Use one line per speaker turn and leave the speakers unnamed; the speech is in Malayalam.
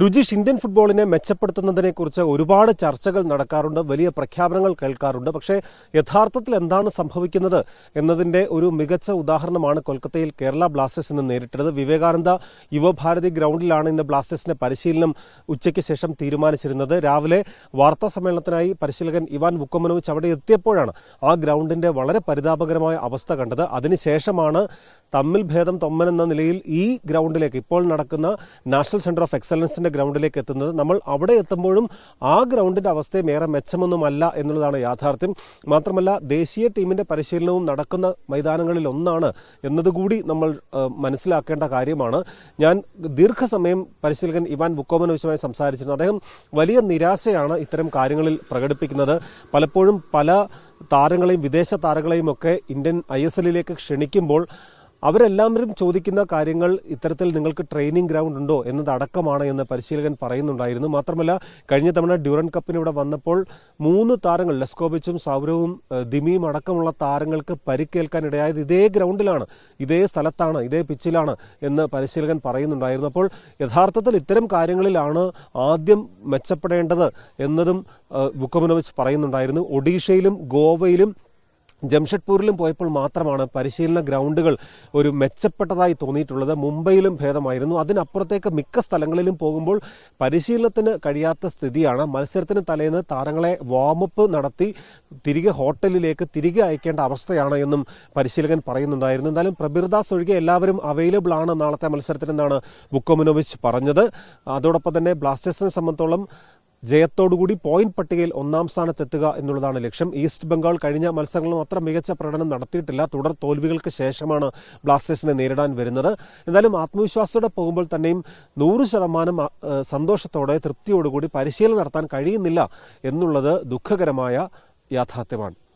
രുചിഷ് ഇന്ത്യൻ ഫുട്ബോളിനെ മെച്ചപ്പെടുത്തുന്നതിനെക്കുറിച്ച് ഒരുപാട് ചർച്ചകൾ നടക്കാറുണ്ട് വലിയ പ്രഖ്യാപനങ്ങൾ കേൾക്കാറുണ്ട് പക്ഷേ യഥാർത്ഥത്തിൽ എന്താണ് സംഭവിക്കുന്നത് എന്നതിന്റെ ഒരു മികച്ച ഉദാഹരണമാണ് കൊൽക്കത്തയിൽ കേരള ബ്ലാസ്റ്റേഴ്സ് ഇന്ന് നേരിട്ടത് വിവേകാനന്ദ യുവഭാരതി ഗ്രൗണ്ടിലാണ് ഇന്ന് ബ്ലാസ്റ്റേഴ്സിന്റെ പരിശീലനം ഉച്ചയ്ക്ക് ശേഷം തീരുമാനിച്ചിരുന്നത് രാവിലെ വാർത്താ സമ്മേളനത്തിനായി പരിശീലകൻ ഇവാൻ വുക്കോമനോവിച്ച് അവിടെ എത്തിയപ്പോഴാണ് ആ ഗ്രൗണ്ടിന്റെ വളരെ പരിതാപകരമായ അവസ്ഥ കണ്ടത് അതിനുശേഷമാണ് തമ്മിൽ ഭേദം തൊമ്മൻ എന്ന നിലയിൽ ഈ ഗ്രൗണ്ടിലേക്ക് ഇപ്പോൾ നടക്കുന്ന നാഷണൽ സെന്റർ ഓഫ് എക്സലൻസിന്റെ ഫുട്ബോളിന്റെ ഗ്രൗണ്ടിലേക്ക് എത്തുന്നത് നമ്മൾ അവിടെ എത്തുമ്പോഴും ആ ഗ്രൗണ്ടിന്റെ അവസ്ഥയും ഏറെ മെച്ചമൊന്നുമല്ല എന്നുള്ളതാണ് യാഥാർത്ഥ്യം മാത്രമല്ല ദേശീയ ടീമിന്റെ പരിശീലനവും നടക്കുന്ന മൈതാനങ്ങളിൽ ഒന്നാണ് എന്നതുകൂടി നമ്മൾ മനസ്സിലാക്കേണ്ട കാര്യമാണ് ഞാൻ ദീർഘസമയം പരിശീലകൻ ഇവാൻ ബുക്കോമൻ സംസാരിച്ചിരുന്നു അദ്ദേഹം വലിയ നിരാശയാണ് ഇത്തരം കാര്യങ്ങളിൽ പ്രകടിപ്പിക്കുന്നത് പലപ്പോഴും പല താരങ്ങളെയും വിദേശ താരങ്ങളെയും ഒക്കെ ഇന്ത്യൻ ഐ എസ് എല്ലിലേക്ക് ക്ഷണിക്കുമ്പോൾ അവരെല്ലാവരും ചോദിക്കുന്ന കാര്യങ്ങൾ ഇത്തരത്തിൽ നിങ്ങൾക്ക് ട്രെയിനിങ് ഗ്രൗണ്ട് ഉണ്ടോ എന്നതടക്കമാണ് എന്ന് പരിശീലകൻ പറയുന്നുണ്ടായിരുന്നു മാത്രമല്ല കഴിഞ്ഞ തവണ ഡ്യൂറൻ കപ്പിന് ഇവിടെ വന്നപ്പോൾ മൂന്ന് താരങ്ങൾ ലെസ്കോബിച്ചും സൗരവും ദിമിയും അടക്കമുള്ള താരങ്ങൾക്ക് പരിക്കേൽക്കാൻ ഇടയായത് ഇതേ ഗ്രൗണ്ടിലാണ് ഇതേ സ്ഥലത്താണ് ഇതേ പിച്ചിലാണ് എന്ന് പരിശീലകൻ പറയുന്നുണ്ടായിരുന്നു അപ്പോൾ യഥാർത്ഥത്തിൽ ഇത്തരം കാര്യങ്ങളിലാണ് ആദ്യം മെച്ചപ്പെടേണ്ടത് എന്നതും ബുക്കമനോവിച്ച് പറയുന്നുണ്ടായിരുന്നു ഒഡീഷയിലും ഗോവയിലും ജംഷഡ്പൂരിലും പോയപ്പോൾ മാത്രമാണ് പരിശീലന ഗ്രൗണ്ടുകൾ ഒരു മെച്ചപ്പെട്ടതായി തോന്നിയിട്ടുള്ളത് മുംബൈയിലും ഭേദമായിരുന്നു അതിനപ്പുറത്തേക്ക് മിക്ക സ്ഥലങ്ങളിലും പോകുമ്പോൾ പരിശീലനത്തിന് കഴിയാത്ത സ്ഥിതിയാണ് മത്സരത്തിന് തലേന്ന് താരങ്ങളെ വാമപ്പ് നടത്തി തിരികെ ഹോട്ടലിലേക്ക് തിരികെ അയക്കേണ്ട അവസ്ഥയാണ് എന്നും പരിശീലകൻ പറയുന്നുണ്ടായിരുന്നു എന്നാലും പ്രബിർദാസ് ഒഴികെ എല്ലാവരും അവൈലബിൾ ആണ് നാളത്തെ മത്സരത്തിനെന്നാണ് ബുക്കോമിനോവിച്ച് പറഞ്ഞത് അതോടൊപ്പം തന്നെ ബ്ലാസ്റ്റേഴ്സിനെ സംബന്ധിച്ചോളം ജയത്തോടുകൂടി പോയിന്റ് പട്ടികയിൽ ഒന്നാം സ്ഥാനത്തെത്തുക എന്നുള്ളതാണ് ലക്ഷ്യം ഈസ്റ്റ് ബംഗാൾ കഴിഞ്ഞ മത്സരങ്ങളും അത്ര മികച്ച പ്രകടനം നടത്തിയിട്ടില്ല തുടർ തോൽവികൾക്ക് ശേഷമാണ് ബ്ലാസ്റ്റേഴ്സിനെ നേരിടാൻ വരുന്നത് എന്നാലും ആത്മവിശ്വാസത്തോടെ പോകുമ്പോൾ തന്നെയും നൂറ് ശതമാനം സന്തോഷത്തോടെ തൃപ്തിയോടുകൂടി പരിശീലനം നടത്താൻ കഴിയുന്നില്ല എന്നുള്ളത് ദുഃഖകരമായ യാഥാർത്ഥ്യമാണ്